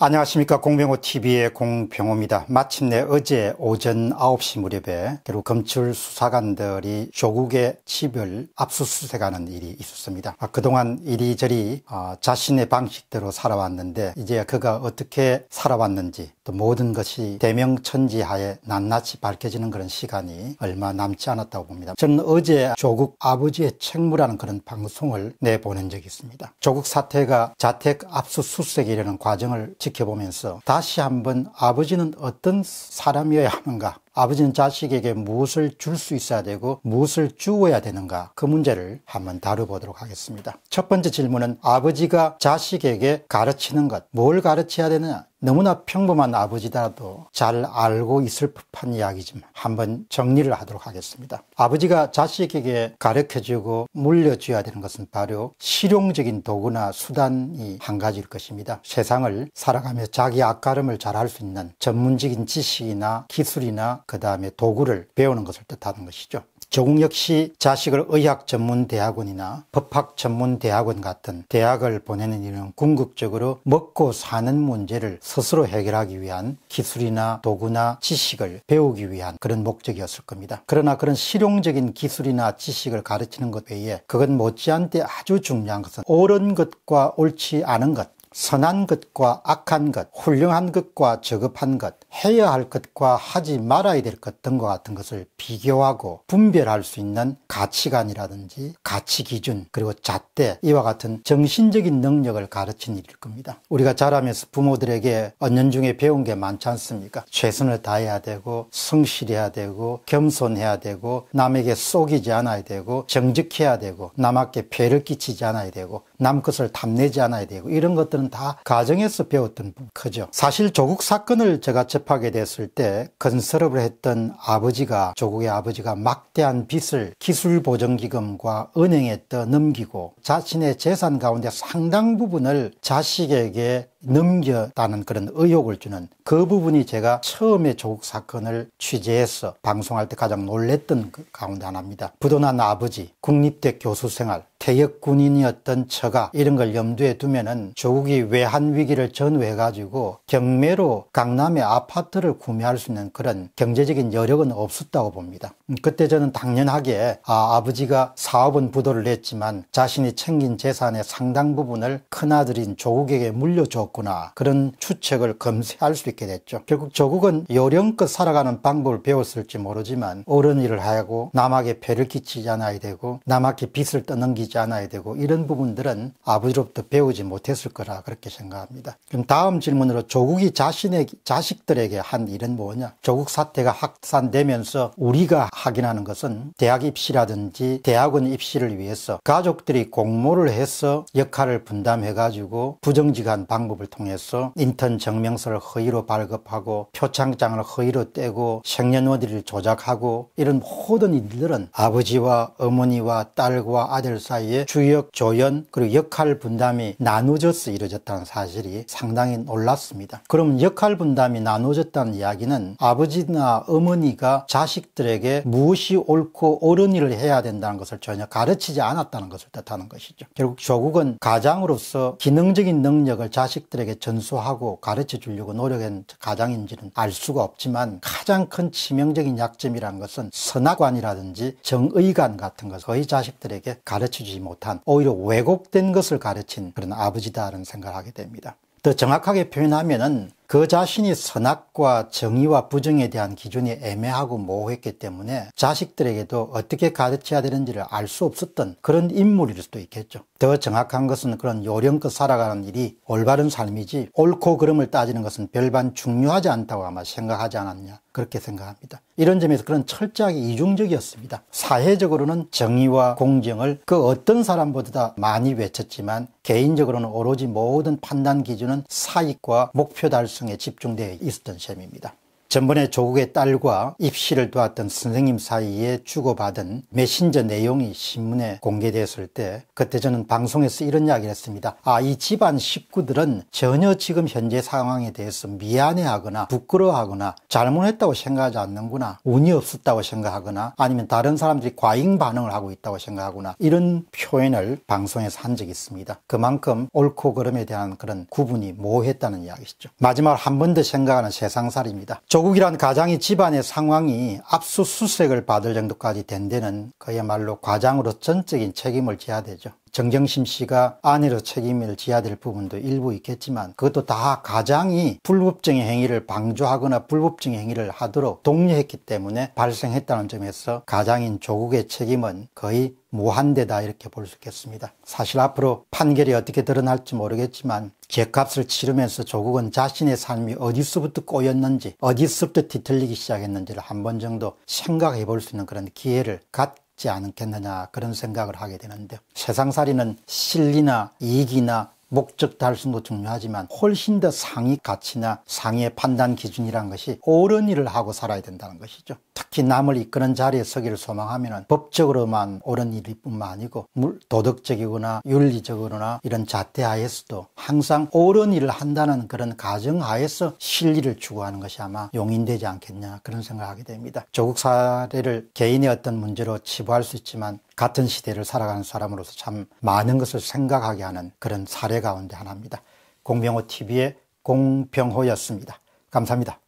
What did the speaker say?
안녕하십니까 공병호TV의 공병호입니다. 마침내 어제 오전 9시 무렵에 결국 검찰 수사관들이 조국의 집을 압수수색하는 일이 있었습니다. 아, 그동안 이리저리 아, 자신의 방식대로 살아왔는데 이제 그가 어떻게 살아왔는지 또 모든 것이 대명천지하에 낱낱이 밝혀지는 그런 시간이 얼마 남지 않았다고 봅니다. 저는 어제 조국 아버지의 책무라는 그런 방송을 내보낸 적이 있습니다. 조국 사태가 자택 압수수색이라는 과정을 지켜보면서 다시 한번 아버지는 어떤 사람이어야 하는가 아버지는 자식에게 무엇을 줄 수 있어야 되고 무엇을 주어야 되는가 그 문제를 한번 다뤄보도록 하겠습니다. 첫 번째 질문은 아버지가 자식에게 가르치는 것, 뭘 가르쳐야 되느냐 너무나 평범한 아버지라도 다잘 알고 있을 법한 이야기지만 한번 정리를 하도록 하겠습니다. 아버지가 자식에게 가르쳐주고 물려줘야 되는 것은 바로 실용적인 도구나 수단이 한 가지일 것입니다. 세상을 살아가며 자기 앞가름을 잘 할 수 있는 전문적인 지식이나 기술이나 그 다음에 도구를 배우는 것을 뜻하는 것이죠. 조국 역시 자식을 의학 전문 대학원이나 법학 전문 대학원 같은 대학을 보내는 일은 궁극적으로 먹고 사는 문제를 스스로 해결하기 위한 기술이나 도구나 지식을 배우기 위한 그런 목적이었을 겁니다. 그러나 그런 실용적인 기술이나 지식을 가르치는 것 외에 그건 못지않게 아주 중요한 것은 옳은 것과 옳지 않은 것 선한 것과 악한 것, 훌륭한 것과 저급한 것, 해야 할 것과 하지 말아야 될 것 등과 같은 것을 비교하고 분별할 수 있는 가치관이라든지 가치 기준 그리고 잣대 이와 같은 정신적인 능력을 가르친 일일 겁니다. 우리가 자라면서 부모들에게 언년 중에 배운 게 많지 않습니까? 최선을 다해야 되고 성실해야 되고 겸손해야 되고 남에게 속이지 않아야 되고 정직해야 되고 남에게 폐를 끼치지 않아야 되고 남 것을 탐내지 않아야 되고 이런 것들은 것은 다 가정에서 배웠던 거죠. 사실 조국 사건을 제가 접하게 됐을 때 건설업을 했던 아버지가 조국의 아버지가 막대한 빚을 기술보정기금과 은행에 떠넘기고 자신의 재산 가운데 상당 부분을 자식에게 넘겼다는 그런 의혹을 주는 그 부분이 제가 처음에 조국 사건을 취재해서 방송할 때 가장 놀랬던 그 가운데 하나입니다. 부도난 아버지, 국립대 교수 생활, 퇴역 군인이었던 처가 이런 걸 염두에 두면은 조국이 외환 위기를 전후해 가지고 경매로 강남의 아파트를 구매할 수 있는 그런 경제적인 여력은 없었다고 봅니다. 음, 그때 저는 당연하게 아, 아버지가 사업은 부도를 냈지만 자신이 챙긴 재산의 상당 부분을 큰아들인 조국에게 물려줘 없구나 그런 추측을 검세할 수 있게 됐죠. 결국 조국은 요령껏 살아가는 방법을 배웠을지 모르지만 옳은 일을 하고 남에게 폐를 끼치지 않아야 되고 남에게 빚을 떠넘기지 않아야 되고 이런 부분들은 아버지로부터 배우지 못했을 거라 그렇게 생각합니다. 그럼 다음 질문으로 조국이 자신의 자식들에게 한 일은 뭐냐? 조국 사태가 확산되면서 우리가 확인하는 것은 대학 입시라든지 대학원 입시를 위해서 가족들이 공모를 해서 역할을 분담해가지고 부정직한 방법 작업을 통해서 인턴 증명서를 허위로 발급하고 표창장을 허위로 떼고 생년월일을 조작하고 이런 모든 일들은 아버지와 어머니와 딸과 아들 사이에 주역 조연 그리고 역할 분담이 나누어져서 이루어졌다는 사실이 상당히 놀랐습니다. 그럼 역할 분담이 나누어졌다는 이야기는 아버지나 어머니가 자식들에게 무엇이 옳고 옳은 일을 해야 된다는 것을 전혀 가르치지 않았다는 것을 뜻하는 것이죠. 결국 조국은 가장으로서 기능적인 능력을 자식 자식들에게 전수하고 가르쳐 주려고 노력한 가장인지는 알 수가 없지만 가장 큰 치명적인 약점이란 것은 선악관이라든지 정의관 같은 것을 거의 자식들에게 가르쳐 주지 못한 오히려 왜곡된 것을 가르친 그런 아버지다라는 생각을 하게 됩니다. 더 정확하게 표현하면은 그 자신이 선악과 정의와 부정에 대한 기준이 애매하고 모호했기 때문에 자식들에게도 어떻게 가르쳐야 되는지를 알 수 없었던 그런 인물일 수도 있겠죠. 더 정확한 것은 그런 요령껏 살아가는 일이 올바른 삶이지 옳고 그름을 따지는 것은 별반 중요하지 않다고 아마 생각하지 않았냐 그렇게 생각합니다. 이런 점에서 그런 철저하게 이중적이었습니다. 사회적으로는 정의와 공정을 그 어떤 사람보다 많이 외쳤지만 개인적으로는 오로지 모든 판단 기준은 사익과 목표 달성 활성에 집중되어 있었던 셈입니다. 전번에 조국의 딸과 입시를 도왔던 선생님 사이에 주고받은 메신저 내용이 신문에 공개됐을때 그때 저는 방송에서 이런 이야기를 했습니다. 아, 이 집안 식구들은 전혀 지금 현재 상황에 대해서 미안해하거나 부끄러워하거나 잘못했다고 생각하지 않는구나 운이 없었다고 생각하거나 아니면 다른 사람들이 과잉 반응을 하고 있다고 생각하거나 이런 표현을 방송에서 한 적이 있습니다. 그만큼 옳고 그름에 대한 그런 구분이 모호했다는 이야기죠. 마지막으로 한 번 더 생각하는 세상살입니다. 조국이란 가장이 집안의 상황이 압수수색을 받을 정도까지 된 데는 그야말로 과장으로 전적인 책임을 져야 되죠. 정경심 씨가 아내로 책임을 지어야 될 부분도 일부 있겠지만 그것도 다 가장이 불법적인 행위를 방조하거나 불법적인 행위를 하도록 독려했기 때문에 발생했다는 점에서 가장인 조국의 책임은 거의 무한대다 이렇게 볼 수 있겠습니다. 사실 앞으로 판결이 어떻게 드러날지 모르겠지만 죄값을 치르면서 조국은 자신의 삶이 어디서부터 꼬였는지 어디서부터 뒤틀리기 시작했는지를 한 번 정도 생각해 볼 수 있는 그런 기회를 갖게 지 않겠느냐 그런 생각을 하게 되는데 세상살이는 실리나 이익이나 목적 달성도 중요하지만 훨씬 더 상위 가치나 상위의 판단 기준이란 것이 옳은 일을 하고 살아야 된다는 것이죠. 특히 남을 이끄는 자리에 서기를 소망하면 법적으로만 옳은 일뿐만 아니고 도덕적이거나 윤리적으로나 이런 자태하에서도 항상 옳은 일을 한다는 그런 가정하에서 실리를 추구하는 것이 아마 용인되지 않겠냐 그런 생각하게 을 됩니다. 조국 사례를 개인의 어떤 문제로 치부할 수 있지만 같은 시대를 살아가는 사람으로서 참 많은 것을 생각하게 하는 그런 사례 가운데 하나입니다. 공병호 TV의 공병호였습니다. 감사합니다.